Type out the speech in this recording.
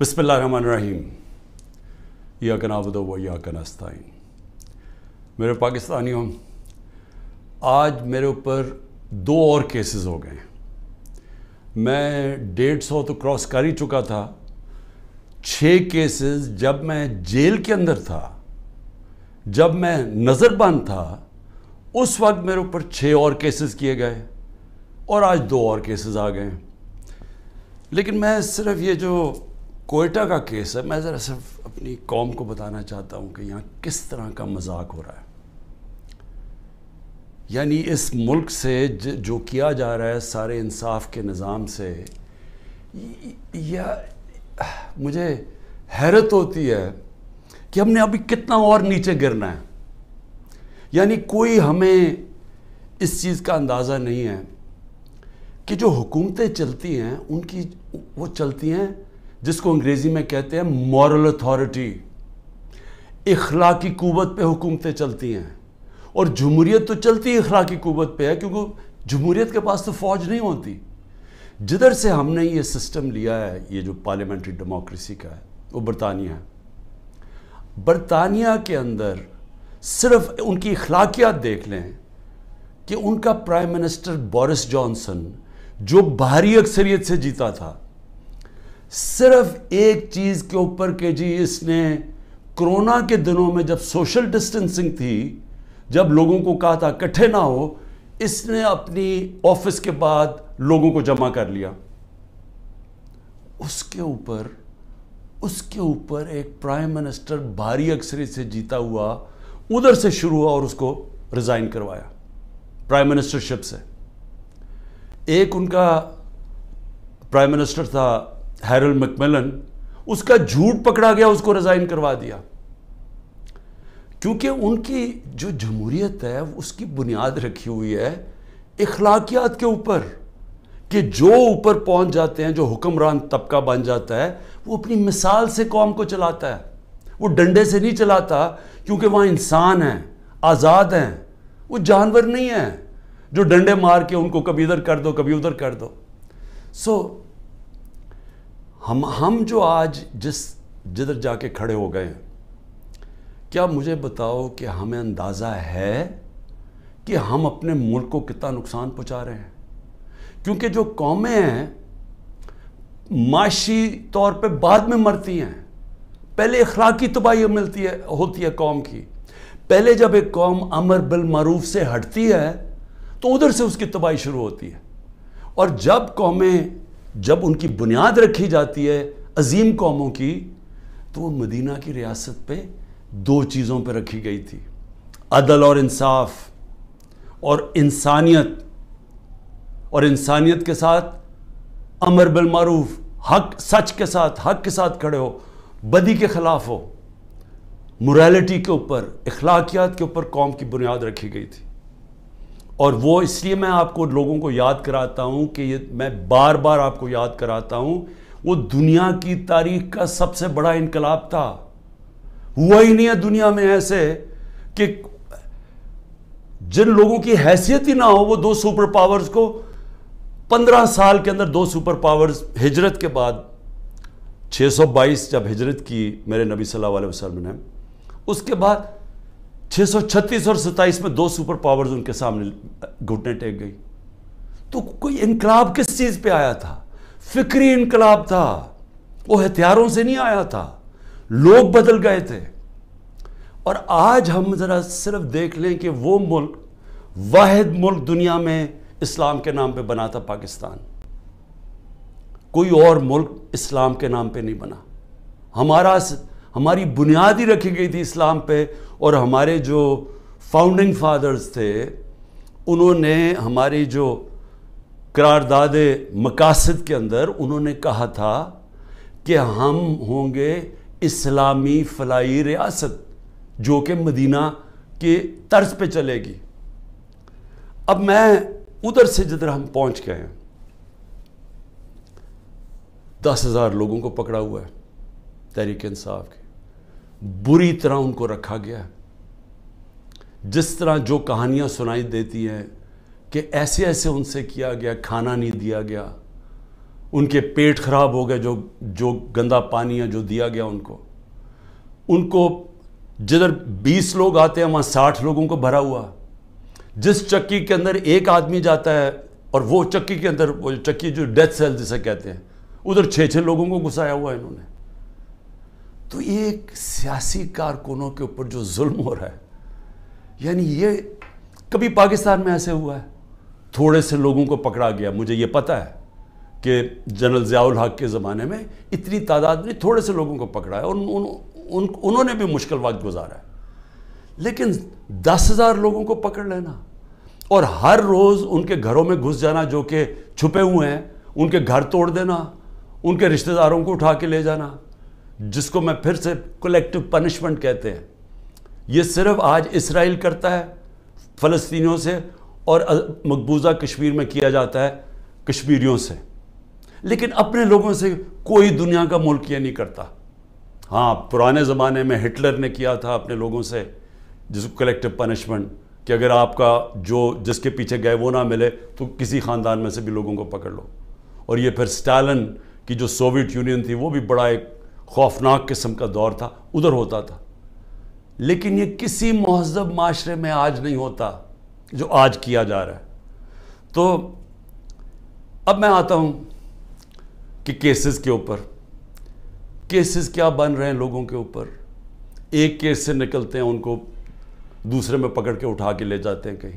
बसमीम या कनाबद व या कनास्ताइन मेरे हम आज मेरे ऊपर दो और केसेस हो गए मैं डेढ़ सौ तो क्रॉस कर ही चुका था छः केसेस जब मैं जेल के अंदर था जब मैं नज़रबंद था उस वक्त मेरे ऊपर छः और केसेस किए गए और आज दो और केसेस आ गए लेकिन मैं सिर्फ ये जो कोयटा का केस है मैं ज़रा सिर्फ अपनी कौम को बताना चाहता हूँ कि यहाँ किस तरह का मजाक हो रहा है यानी इस मुल्क से जो किया जा रहा है सारे इंसाफ के निज़ाम से या मुझे हैरत होती है कि हमने अभी कितना और नीचे गिरना है यानी कोई हमें इस चीज़ का अंदाज़ा नहीं है कि जो हुकूमतें चलती हैं उनकी वो चलती हैं जिसको अंग्रेज़ी में कहते हैं मॉरल अथॉरिटी इखला की कुवत पे हुकूमतें चलती हैं और जमहूरीत तो चलती इखला की कुवत पे है क्योंकि जमहूरीत के पास तो फ़ौज नहीं होती जिधर से हमने ये सिस्टम लिया है ये जो पार्लियामेंट्री डेमोक्रेसी का है वो बरतानिया है बरतानिया के अंदर सिर्फ उनकी अखलाकियात देख लें कि उनका प्राइम मिनिस्टर बोरिस जॉनसन जो भारी अक्सरियत से जीता था सिर्फ एक चीज़ के ऊपर के जी इसने कोरोना के दिनों में जब सोशल डिस्टेंसिंग थी जब लोगों को कहा था इकट्ठे ना हो इसने अपनी ऑफिस के बाद लोगों को जमा कर लिया उसके ऊपर उसके ऊपर एक प्राइम मिनिस्टर भारी अक्सरी से जीता हुआ उधर से शुरू हुआ और उसको रिज़ाइन करवाया प्राइम मिनिस्टरशिप से एक उनका प्राइम मिनिस्टर था हैरल मैकमेलन उसका झूठ पकड़ा गया उसको रिजाइन करवा दिया क्योंकि उनकी जो जमहूरियत है उसकी बुनियाद रखी हुई है इखलाकियात के ऊपर कि जो ऊपर पहुंच जाते हैं जो हुक्मरान तबका बन जाता है वो अपनी मिसाल से कौम को चलाता है वो डंडे से नहीं चलाता क्योंकि वहां इंसान हैं आज़ाद हैं वो जानवर नहीं है जो डंडे मार के उनको कभी इधर कर दो कभी उधर कर दो सो so, हम हम जो आज जिस जिधर जाके खड़े हो गए हैं क्या मुझे बताओ कि हमें अंदाज़ा है कि हम अपने मुल्क को कितना नुकसान पहुंचा रहे हैं क्योंकि जो कौमें हैं माशी तौर पे बाद में मरती हैं पहले अखलाकी तबाही मिलती है होती है कौम की पहले जब एक कौम अमर बिल मरूफ से हटती है तो उधर से उसकी तबाही शुरू होती है और जब कौमें जब उनकी बुनियाद रखी जाती है अजीम कौमों की तो वो मदीना की रियासत पे दो चीज़ों पे रखी गई थी अदल और इंसाफ और इंसानियत और इंसानियत के साथ अमर बिलमारूफ हक सच के साथ हक के साथ खड़े हो बदी के ख़िलाफ़ हो मोरालिटी के ऊपर अखलाकियात के ऊपर कौम की बुनियाद रखी गई थी और वो इसलिए मैं आपको लोगों को याद कराता हूँ कि ये मैं बार बार आपको याद कराता हूँ वो दुनिया की तारीख का सबसे बड़ा इनकलाब था हुआ ही नहीं है दुनिया में ऐसे कि जिन लोगों की हैसियत ही ना हो वो दो सुपर पावर्स को पंद्रह साल के अंदर दो सुपर पावर्स हिजरत के बाद 622 जब हिजरत की मेरे नबी सल्लल्लाहु अलैहि वसल्लम ने उसके बाद 636 और 27 में दो सुपर पावर्स उनके सामने घुटने टेक गई तो कोई इनकलाब किस चीज़ पे आया था फिक्री इनकलाब था वो हथियारों से नहीं आया था लोग बदल गए थे और आज हम ज़रा सिर्फ देख लें कि वो मुल्क वाहिद मुल्क दुनिया में इस्लाम के नाम पे बना था पाकिस्तान कोई और मुल्क इस्लाम के नाम पे नहीं बना हमारा हमारी बुनियाद ही रखी गई थी इस्लाम पे और हमारे जो फाउंडिंग फादर्स थे उन्होंने हमारी जो करारदाद मकासद के अंदर उन्होंने कहा था कि हम होंगे इस्लामी फलाई रियासत जो कि मदीना के तर्ज पे चलेगी अब मैं उधर से जिधर हम पहुंच गए हैं दस हज़ार लोगों को पकड़ा हुआ है तहरीक इंसाफ के बुरी तरह उनको रखा गया जिस तरह जो कहानियां सुनाई देती हैं कि ऐसे ऐसे उनसे किया गया खाना नहीं दिया गया उनके पेट खराब हो गए जो जो गंदा पानी है जो दिया गया उनको उनको जिधर 20 लोग आते हैं वहां 60 लोगों को भरा हुआ जिस चक्की के अंदर एक आदमी जाता है और वो चक्की के अंदर वो चक्की जो डेथ सेल जिसे कहते हैं उधर छः छः लोगों को घुसाया हुआ है इन्होंने तो ये एक सियासी कारकुनों के ऊपर जो जुल्म हो रहा है यानी ये कभी पाकिस्तान में ऐसे हुआ है थोड़े से लोगों को पकड़ा गया मुझे ये पता है कि जनरल ज़ियाउल हक के ज़माने में इतनी तादाद में थोड़े से लोगों को पकड़ा है उन, उन, उन उन्होंने भी मुश्किल वक्त गुजारा है लेकिन दस हज़ार लोगों को पकड़ लेना और हर रोज़ उनके घरों में घुस जाना जो कि छुपे हुए हैं उनके घर तोड़ देना उनके रिश्तेदारों को उठा के ले जाना जिसको मैं फिर से कलेक्टिव पनिशमेंट कहते हैं ये सिर्फ आज इसराइल करता है फलस्तियों से और मकबूजा कश्मीर में किया जाता है कश्मीरियों से लेकिन अपने लोगों से कोई दुनिया का मुल्क ये नहीं करता हाँ पुराने ज़माने में हिटलर ने किया था अपने लोगों से जिसको कलेक्टिव पनिशमेंट कि अगर आपका जो जिसके पीछे गए वो ना मिले तो किसी ख़ानदान में से भी लोगों को पकड़ लो और ये फिर स्टालिन की जो सोवियत यूनियन थी वो भी बड़ा एक खौफनाक किस्म का दौर था उधर होता था लेकिन ये किसी महजब माशरे में आज नहीं होता जो आज किया जा रहा है तो अब मैं आता हूँ कि केसेस के ऊपर केसेस क्या बन रहे हैं लोगों के ऊपर एक केस से निकलते हैं उनको दूसरे में पकड़ के उठा के ले जाते हैं कहीं